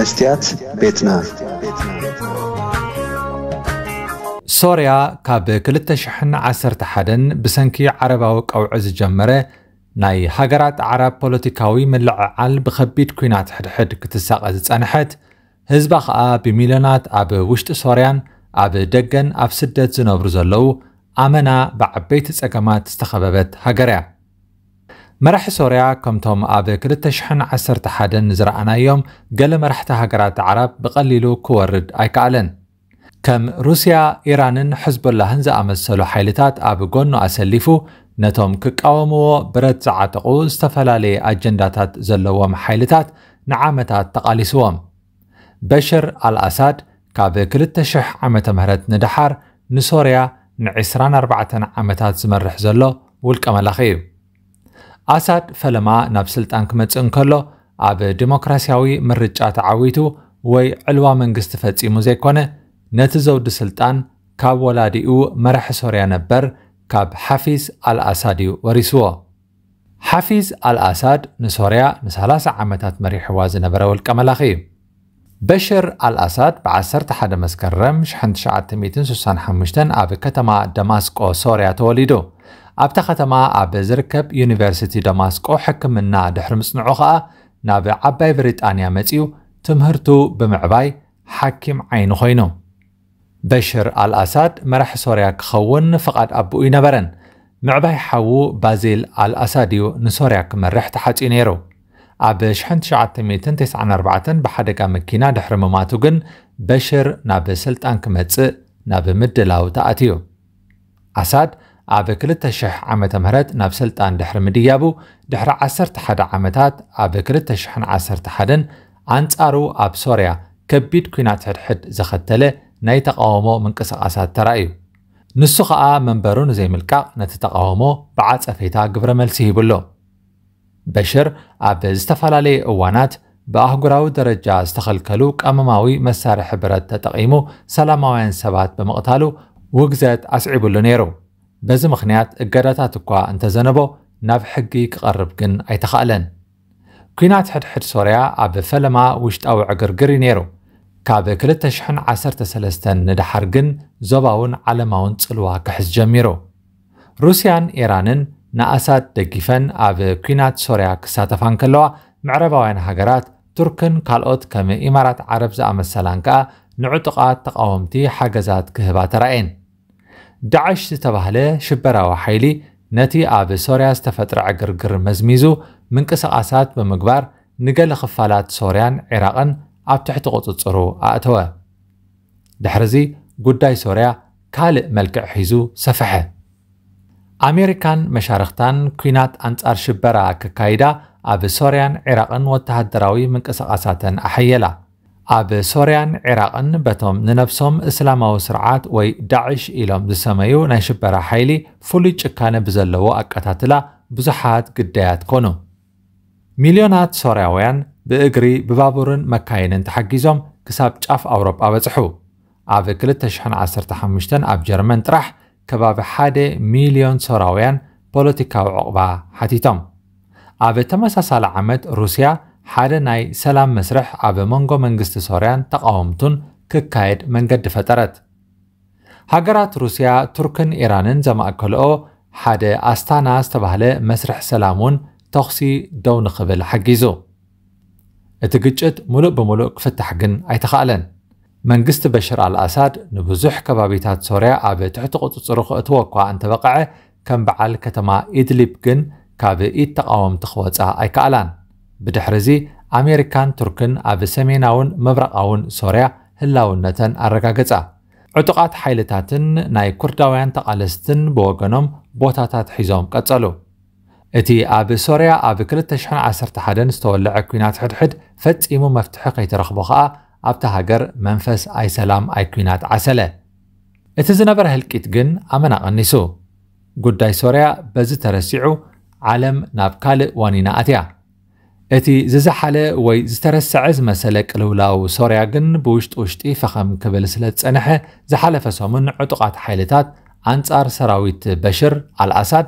መስትያት ቤትና ሶርያ ካብ 2011 ብሰንኪ ዓረባዊ ቀውዒ ዝጀመረ ናይ ሃገራት ዓረብ ፖለቲካዊ ምልዕዓል ብከቢድ ኩናት ሕድሕድ ክትሳቐ ዝጸንሐት ህዝባ ኸኣ ብሚልዮናት ኣብ ውሽጢ ሶርያን ኣብ ደገን ኣብ ስደት ዝነብሩ ዘለዉ ኣመና ብዓበይቲ ጸገማት ዝተኸበበት ሃገር እያ مرح سوريا كم توم أبي كل عسر عصر تحدن نزرع يوم قل مرح تهاجرات عرب بقليلو كورد أيك علن. كم روسيا إيران حزب الله هنزا أمسلو حيلتات أبي جون أسلفو نتوم كقاومو برد زعتقو استفلا لي أجنداتات زلوام حيلتات نعامتات تقاليسوام بشر الأسد كابيك كل تشح عمت مهرت ندحر نسوريا نعسران أربعة عمتات زمر رحزلو والكمال أخيب. ኣሳድ ፈለማ ናብ ስልጣን ክመጽእ እንከሎ ኣብ ዲሞክራስያዊ ምርጫ ተዓዊቱ ወይ ዕልዋ መንግስቲ ፈጺሙ ዘይኮነ ነቲ ዘውዲ ስልጣን ካብ ወላዲኡ መራሒ ሶርያ ነበር ካብ ሓፊዝ ኣልኣሳድ እዩ ወሪስዎ ሓፊዝ ኣልኣሳድ ንሶርያ ን30 ዓመታት መሪሕዋ ዝነበረ ውልቀ መላኺ እዩ በሽር ኣልኣሳድ ብ11 መስከረም 1965 ኣብ ከተማ ደማስቆ ሶርያ ተወሊዱ أبتا ختما أب زركب يونيفرسيتي دماسكو حكمنا دحر مصنعو خا ناب عباي بريطانيا متيو تمهرتو بمعباي حاكم عين خوينو بشر الأسد مرح سوريا كخون فقط أبو ينبرن معباي حو بازيل الأسد يو نسوريا كمرح تحت إنيرو أب شحن شعات ميتن تسعن أربعة بحدقة مكينا دحر مماتو جن بشر ناب سلطان كمتس ناب مدلاو تأتيو أسد ኣብ 2,000 ዓመተ ምህረት ናብ ስልጣን ድሕሪ ምድያቡ ድሕሪ 11 ዓመታት ኣብ 2,011 ኣንጻሩ ኣብ ሶርያ ከቢድ ኩናት ሕድሕድ ዘኸተለ ናይ ተቃውሞ ምንቅስቓሳት ተራእዩ ንሱ ኸኣ መንበሩ ንዘይምልቃቕ ነቲ ተቃውሞ ብዓፀፌታ ግብረ መልሲ ሂብሎ በሽር ኣብ ዝተፈላለየ እዋናት ብኣህጉራዊ ደረጃ ዝተኸልከሉ ቀመማዊ መሳርሒ ብረት ተጠቒሙ ሰላማውያን ሰባት ብምቕታሉ ውግዘት ኣስዒቡሉ ነይሩ በዚ ምኽንያት እገዳታት እኳ እንተዘነቦ ናብ ሕጊ ክቐርብ ግን ኣይተኻእለን ኩናት ሕድሕድ ሶርያ ኣብ ፈለማ ውሽጣዊ ዕግርግር እዩ ነይሩ ካብ 213 ንድሓር ግን ዞባውን ዓለማውን ጽልዋ ክሕዝ ጀሚሩ ሩስያን ኢራንን ንኣሳድ ደጊፈን ኣብ ኩናት ሶርያ ክሳተፋን ከለዋ ምዕረባውያን ሃገራት ቱርክን ካልኦት ከም ኢማራት ዓረብ ዝኣመሰላን ከኣ ንዕጡቓት ተቃወምቲ ሓገዛት ክህባ ተራእየን ዳዕሽ ዝተባህለ ሽበራዊ ሓይሊ ነቲ ኣብ ሶርያ ዝተፈጥረ ዕግርግር መዝሚዙ ምንቅስቓሳት ብምግባር ንገለ ክፋላት ሶርያን ዒራቕን ኣብ ትሕቲ ቁፅፅሩ ኣእተወ ድሕሪዚ ጉዳይ ሶርያ ካልእ መልክዕ ሒዙ ሰፍሐ ኣሜሪካን መሻርክታን ኩናት ኣንጻር ሽበራ ክካይዳ ኣብ ሶርያን ዒራቕን ወተሃደራዊ ምንቅስቓሳተን ኣሓየላ ኣብ ሶርያን ዒራቅን በቶም ንነብሶም እስላማዊ ስርዓት ወይ ዳዕሽ ኢሎም ዝሰመዩ ናይ ሽበራ ሓይሊ ፍሉይ ጭካነ ብዘለዎ ኣቀታትላ ብዙሓት ግዳያት ኮኑ ሚልዮናት ሶርያውያን ብእግሪ ብባቡርን መካይንን ተሓጊዞም ክሳብ ጫፍ ኣውሮጳ በፅሑ ኣብ 215 ኣብ ጀርመን ጥራሕ ከባቢ ሓደ ሚልዮን ሶራውያን ፖለቲካዊ ዕቑባ ሓቲቶም ኣብ ተመሳሳሊ ዓመት ሩስያ ሓደ ናይ ሰላም መስርሕ ኣብ መንጎ መንግስቲ ሶርያን ተቃወምቱን ክካየድ መንገዲ ፈጠረት ሃገራት ሩስያ ቱርክን ኢራንን ዘማእከልኦ ሓደ ኣስታና ዝተባህለ መስርሕ ሰላም እውን ተኽሲ ደው ንኽብል ሓጊዙ እቲ ግጭት ሙሉእ ብምሉእ ክፍታሕ ግን ኣይተኻእለን መንግስቲ በሽር ኣልኣሳድ ንብዙሕ ከባቢታት ሶርያ ኣብ ትሕቲ ቅፅፅሩ ክእትዎ እኳ እንተበቕዐ ከም በዓል ከተማ ኢድሊብ ግን ካብ ኢድ ተቃወምቲ ክወፃ ኣይከኣላን ብድሕሪዚ ኣሜሪካን ቱርክን ኣብ ሰሜናውን ምብራቃውን ሶርያ ህላውነተን ኣረጋገጻ ዕጡቓት ሓይልታትን ናይ ኩርዳውያን ተቓለስትን ብወገኖም ቦታታት ሒዞም ቀጸሉ እቲ ኣብ ሶርያ ኣብ 211 ዝተወልዐ ኩናት ሕድሕድ ፈጺሙ መፍትሒ ከይተረኽቦ ኸኣ ኣብቲ ሃገር መንፈስ ኣይሰላም ኣይኩናት ዓሰለ እቲ ዝነበረ ህልቂት ግን ኣመና ቐኒሱ ጉዳይ ሶርያ በዚ ተረሲዑ ዓለም ናብ ካልእ ዋኒና ኣትያ أتي زحلة وي زترسعز مسلك لولاو سوريا سریعن بوشت وشتي فخم كبل سلت سنحة زحلة فسومن عتقات حيلتات أنصار سراويت بشر عل أسد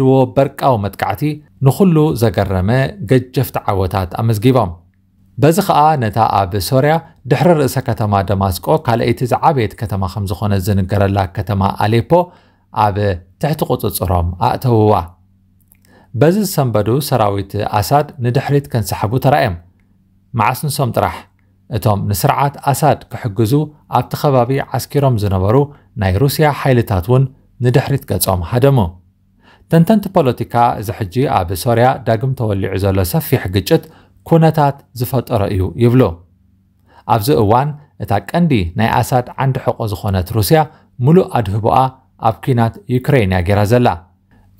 و برك أو متقعتی نخلو زجرمة جفت عوتات أمزجيبهم بز خا نتا أب سوريا دحر رئيس كتما دماسكو كالأيت زعبيت كتما خمس زنگرلا کت ما أليبو أب تحت قطط صرام أتوه በዚ ዝሰንበዱ ሰራዊት ኣሳድ ንድሕሪት ከንሰሓቡ ተራእዮም መዓስ ንሶም ጥራሕ እቶም ንስርዓት ኣሳድ ክሕግዙ ኣብቲ ከባቢ ዓስኪሮም ዝነበሩ ናይ ሩስያ ሓይልታት እውን ንድሕሪት ገጾም ሃደሙ ተንተንቲ ፖለቲካ እዚ ሕጂ ኣብ ሶርያ ዳግም ተወሊዑ ዘሎ ሰፊሕ ግጭት ኩነታት ዝፈጠሮ እዩ ይብሉ ኣብዚ እዋን እታ ቀንዲ ናይ ኣሳድ ዓንዲ ሕቆ ዝኾነት ሩስያ ሙሉእ ኣድህቦኣ ኣብ ኩናት ዩክሬንያ ገይራ ዘላ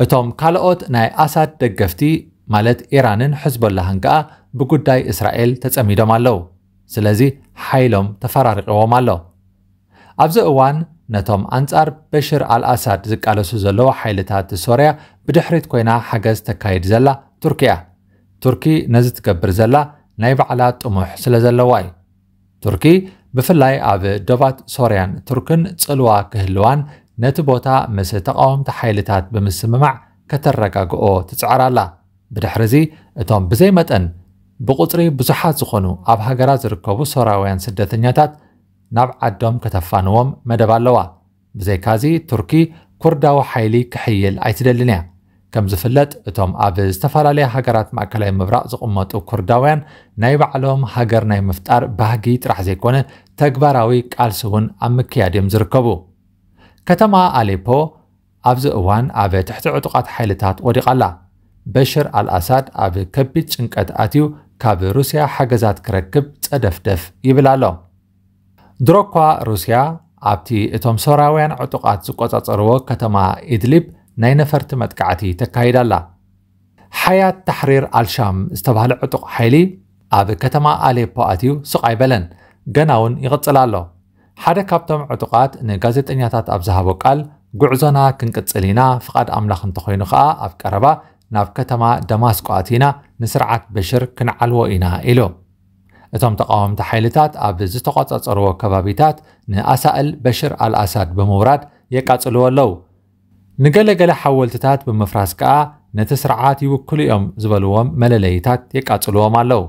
እቶም ካልኦት ናይ ኣሳድ ደገፍቲ ማለት ኢራንን ሕዝበላህን ከኣ ብጉዳይ እስራኤል ተጸሚዶም ኣለው ስለዚ ሓይሎም ተፈራሪቕዎም ኣሎ ኣብዚ እዋን ነቶም ኣንጻር በሽር ኣልኣሳድ ዝቃለሱ ዘለዎ ሓይልታት ሶርያ ብድሕሪት ኮይና ሓገዝ ተካይድ ዘላ ቱርኪ እያ ቱርኪ ነዚ ትገብር ዘላ ናይ ባዕላ ጥሙሕ ስለ ዘለዋ እዩ ቱርኪ ብፍላይ ኣብ ዶባት ሶርያን ቱርክን ጽልዋ ክህልዋን ነቲ ቦታ ምስ ተቃወምቲ ሓይልታት ብምስምማዕ ከተረጋግኦ ትፅዕር ኣላ ብድሕሪ እዚ እቶም ብዘይመጠን ብቁፅሪ ብዙሓት ዝኾኑ ኣብ ሃገራት ዝርከቡ ሶርያውያን ስደተኛታት ናብ ዓዶም ከተፋንዎም መደብ ኣለዋ ብዘይካዚ ቱርኪ ኩርዳዊ ሓይሊ ክሕይል ኣይትደልን እያ ከም ዝፍለጥ እቶም ኣብ ዝተፈላለየ ሃገራት ማእከላዊ ምብራቅ ዝቕመጡ ኩርዳውያን ናይ ባዕሎም ሃገር ናይ ምፍጣር ባህጊ ጥራሕ ዘይኮነ ተግባራዊ ቃልሲ እውን ኣብ ምክያድ እዮም ዝርከቡ ከተማ ኣሌፖ ኣብዚ እዋን ኣብ ትሕቲ ዕጡቓት ሓይልታት ወዲቓላ በሽር ኣልኣሳድ ኣብ ከቢድ ጭንቀት ኣትዩ ካብ ሩስያ ሓገዛት ክረክብ ፀደፍደፍ ይብል ኣሎ ድሮ እኳ ሩስያ ኣብቲ እቶም ሶራውያን ዕጡቓት ዝቆፃፀርዎ ከተማ ኢድሊብ ናይ ነፈርቲ መጥቃዕቲ ተካሂድ ኣላ ሓያት ታሕሪር ኣልሻም ዝተባህለ ዕጡቕ ሓይሊ ኣብ ከተማ ኣሌፖ ኣትዩ ስቓይ በለን ገና እውን ይቕፅል ኣሎ ሓደ ካብቶም ዕጡቓት ንጋዜጠኛታት ኣብ ዝሃቦ ቃል ጉዕዞና ክንቅፅል ኢና ፍቓድ ኣምላኽ እንተኮይኑ ከዓ ኣብ ቀረባ ናብ ከተማ ደማስቆ ኣቲና ንስርዓት በሽር ክንዓልዎ ኢና ኢሉ እቶም ተቃወምቲ ሓይልታት ኣብ ዝተቆፃፀርዎ ከባቢታት ንኣሳእል በሽር ኣልኣሳድ ብምውራድ የቃፅልዎ ኣለው ንገለገለ ሓወልትታት ብምፍራስ ከዓ ነቲ ስርዓት ይውክሉ እዮም ዝበልዎም መለለይታት የቃፅልዎም ኣለው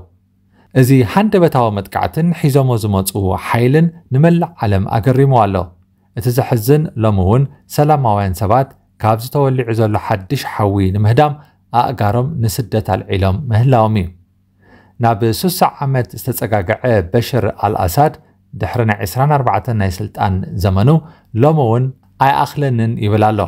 እዚ ሓንደበታዊ መጥቃዕትን ሒዞሞ ዝመፁ ሓይልን ንመላእ ዓለም ኣገሪሙ ኣሎ እቲ ዘሕዝን ሎሚ እውን ሰላማውያን ሰባት ካብ ዝተወሊዑ ዘሎ ሓድሽ ሓዊ ንምህዳም ኣእጋሮም ንስደት ኣልዒሎም ምህላዎም እዩ ናብ 6ሳ ዓመት ዝተፀጋግዐ በሽር ኣልኣሳድ ድሕሪ ናይ 24 ናይ ስልጣን ዘመኑ ሎሚ እውን ኣይኣኽለንን ይብል ኣሎ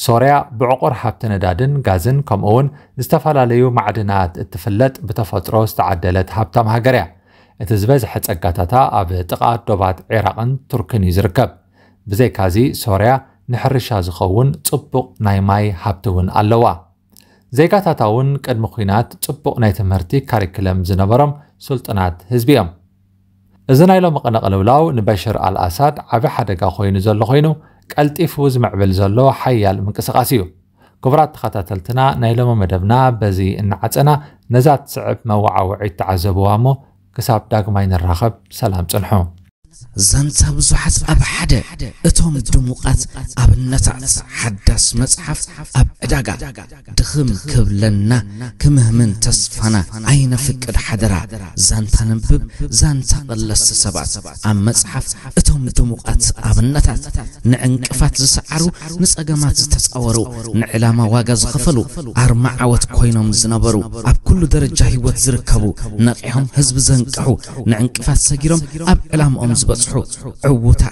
سوريا بعقر حبت ندادن غازن كمون استفالاليو معدنات اتفلت بتفترة استعدلت حبت مهاجرية اتزبز حتى اقاتاتا اب تقات دوبات عراقن تركن يزركب بزي كازي سوريا نحرشا زخوون تبق نايماي ماي حبتون ኣለዋ ዜጋታት እውን ቅድሚ ኩናት ጽቡቕ ናይ ትምህርቲ ካሪክለም ዝነበሮም ስልጡናት ህዝቢ እዮም እዚ ናይ ሎም ቐነቕልብላው ንበሽር ኣልኣሳድ ዓብ ሓደጋ ቀልጢፉ ዝምዕብል ዘሎ ሓያል ምንቅስቓስ እዩ ክቡራት ተኸታተልትና ናይ ሎሚ መደብና በዚ እናዓፀና ነዛ ትስዕብ መወዓውዒት ተዓዘብዋ እሞ ክሳብ ዳግማይ ንራኸብ ሰላም ፅንሑ زنت بزحت أب حدا أتوم دموقات أب النتات حدس مصحف أب اداغا دخم كبلنا كمهمن تسفنا أين فكر حدرا زنت نبب زنت قلس سبات أم مصحف أتوم دموقات أب النتات نعنقفات زسعرو نسأقامات زتسعورو نعلام واغا خفلو أرمع عوت كوينوم زنبرو أب كل درجة هيوت زركبو نقعهم هزب زنقعو نعنقفات سجيرهم أب علامهم زبصحو عوتات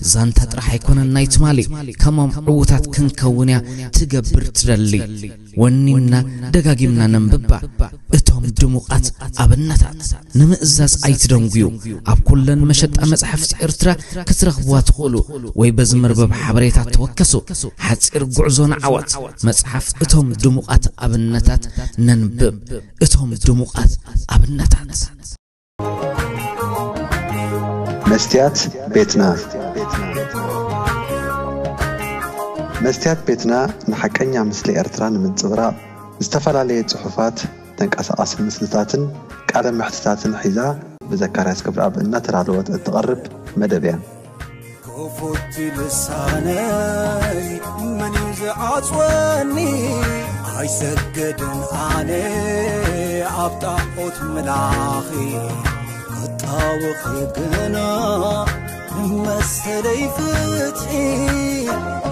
زانتا ترح يكون النايت مالي كمام عوتات كن كونيا تقبر ترلي ونمنا دقاقمنا ننببا اتهم دموقات ابنتات نمئزاز ايت دنقيو اب كلن مشت امز امزحف ارترا كترخبوا خولو وي بزمربب حبريتات توكسو حتصير ارقعزون عوات مصحف اتهم دموقات ابنتات ننبب اتهم دموقات ابنتات መስትያት ቤትና መስትያት ቤትና ንሓቀኛ ምስሊ ኤርትራ ንምንፅብራቕ ዝተፈላለየ ፅሑፋት ተንቀሳቐሲ ምስልታትን ቃለ ምሕትታትን ሒዛ ብዘካርያስ ክብርኣብ እናተዳለወት እትቐርብ መደብ እያ ክፉቲ ልሳነይ መን ዝዓፅወኒ ኣይሰገድን ኣነ ኣብ ጣዖት መላኺ وخلقنا ما استليفت